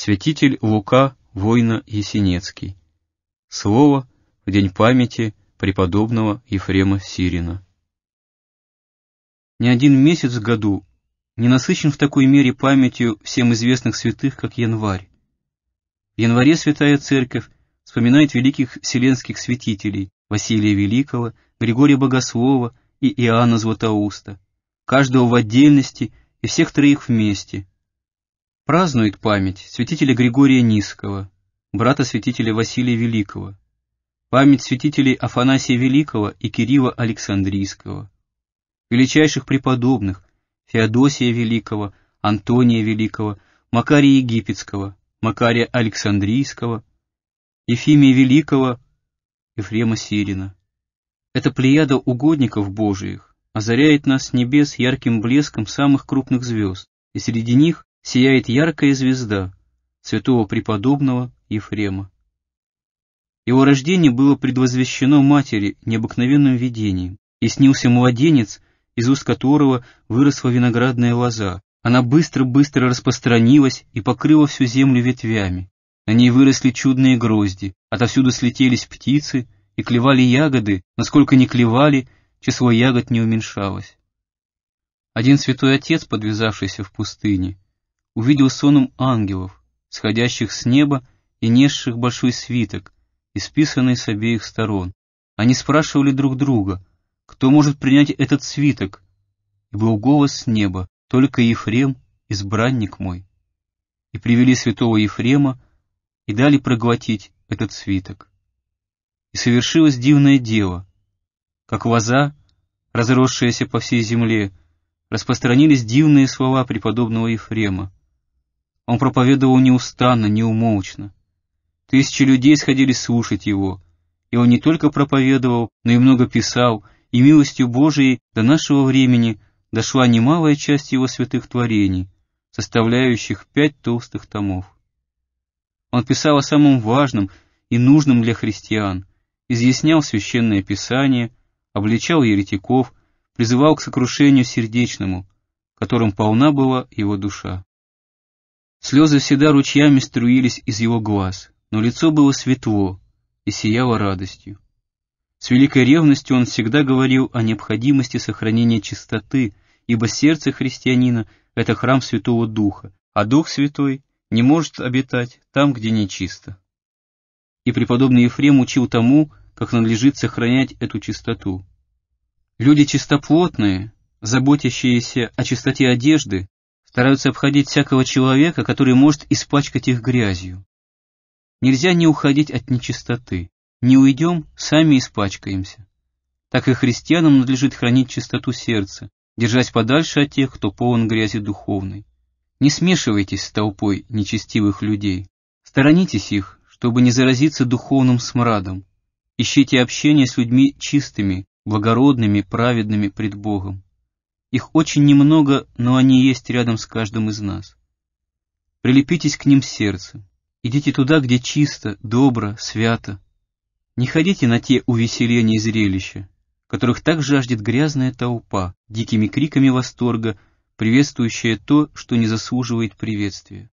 святитель Лука Война Есенецкий. Слово в день памяти преподобного Ефрема Сирина. Ни один месяц в году не насыщен в такой мере памятью всем известных святых, как январь. В январе Святая Церковь вспоминает великих вселенских святителей Василия Великого, Григория Богослова и Иоанна Златоуста, каждого в отдельности и всех троих вместе – празднует память святителя Григория Низкого, брата святителя Василия Великого, память святителей Афанасия Великого и Кирилла Александрийского, величайших преподобных Феодосия Великого, Антония Великого, Макария Египетского, Макария Александрийского, Ефимия Великого, Ефрема Сирина. Эта плеяда угодников Божиих озаряет нас с небес ярким блеском самых крупных звезд, и среди них сияет яркая звезда святого преподобного Ефрема. Его рождение было предвозвещено матери необыкновенным видением, и снился младенец, из уст которого выросла виноградная лоза. Она быстро-быстро распространилась и покрыла всю землю ветвями. На ней выросли чудные грозди, отовсюду слетелись птицы и клевали ягоды, насколько не клевали, число ягод не уменьшалось. Один святой отец, подвязавшийся в пустыне, увидел соном ангелов, сходящих с неба и несших большой свиток, исписанный с обеих сторон. Они спрашивали друг друга, кто может принять этот свиток, и был голос с неба, только Ефрем, избранник мой. И привели святого Ефрема, и дали проглотить этот свиток. И совершилось дивное дело, как лоза, разросшаяся по всей земле, распространились дивные слова преподобного Ефрема, он проповедовал неустанно, неумолчно. Тысячи людей сходили слушать его, и он не только проповедовал, но и много писал, и милостью Божией до нашего времени дошла немалая часть его святых творений, составляющих пять толстых томов. Он писал о самом важном и нужном для христиан, изъяснял священное писание, обличал еретиков, призывал к сокрушению сердечному, которым полна была его душа. Слезы всегда ручьями струились из его глаз, но лицо было светло и сияло радостью. С великой ревностью он всегда говорил о необходимости сохранения чистоты, ибо сердце христианина — это храм Святого Духа, а Дух Святой не может обитать там, где нечисто. И преподобный Ефрем учил тому, как надлежит сохранять эту чистоту. Люди чистоплотные, заботящиеся о чистоте одежды, стараются обходить всякого человека, который может испачкать их грязью. Нельзя не уходить от нечистоты. Не уйдем, сами испачкаемся. Так и христианам надлежит хранить чистоту сердца, держась подальше от тех, кто полон грязи духовной. Не смешивайтесь с толпой нечестивых людей. Сторонитесь их, чтобы не заразиться духовным смрадом. Ищите общение с людьми чистыми, благородными, праведными пред Богом. Их очень немного, но они есть рядом с каждым из нас. Прилепитесь к ним сердцем. Идите туда, где чисто, добро, свято. Не ходите на те увеселения и зрелища, которых так жаждет грязная толпа, дикими криками восторга, приветствующая то, что не заслуживает приветствия.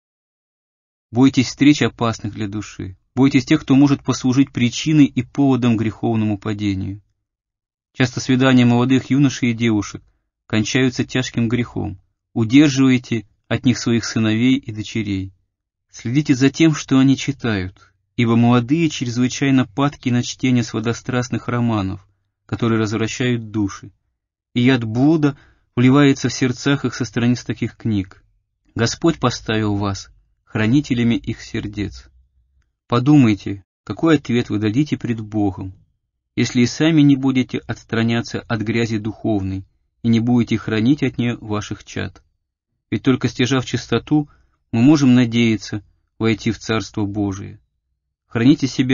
Бойтесь встреч опасных для души. Бойтесь тех, кто может послужить причиной и поводом греховному падению. Часто свидания молодых юношей и девушек, кончаются тяжким грехом. Удерживайте от них своих сыновей и дочерей. Следите за тем, что они читают, ибо молодые чрезвычайно падки на чтение сводострастных романов, которые развращают души, и яд блуда вливается в сердцах их со стороны таких книг. Господь поставил вас хранителями их сердец. Подумайте, какой ответ вы дадите пред Богом, если и сами не будете отстраняться от грязи духовной, и не будете хранить от нее ваших чад. Ведь только стяжав чистоту, мы можем надеяться войти в Царство Божие. Храните себя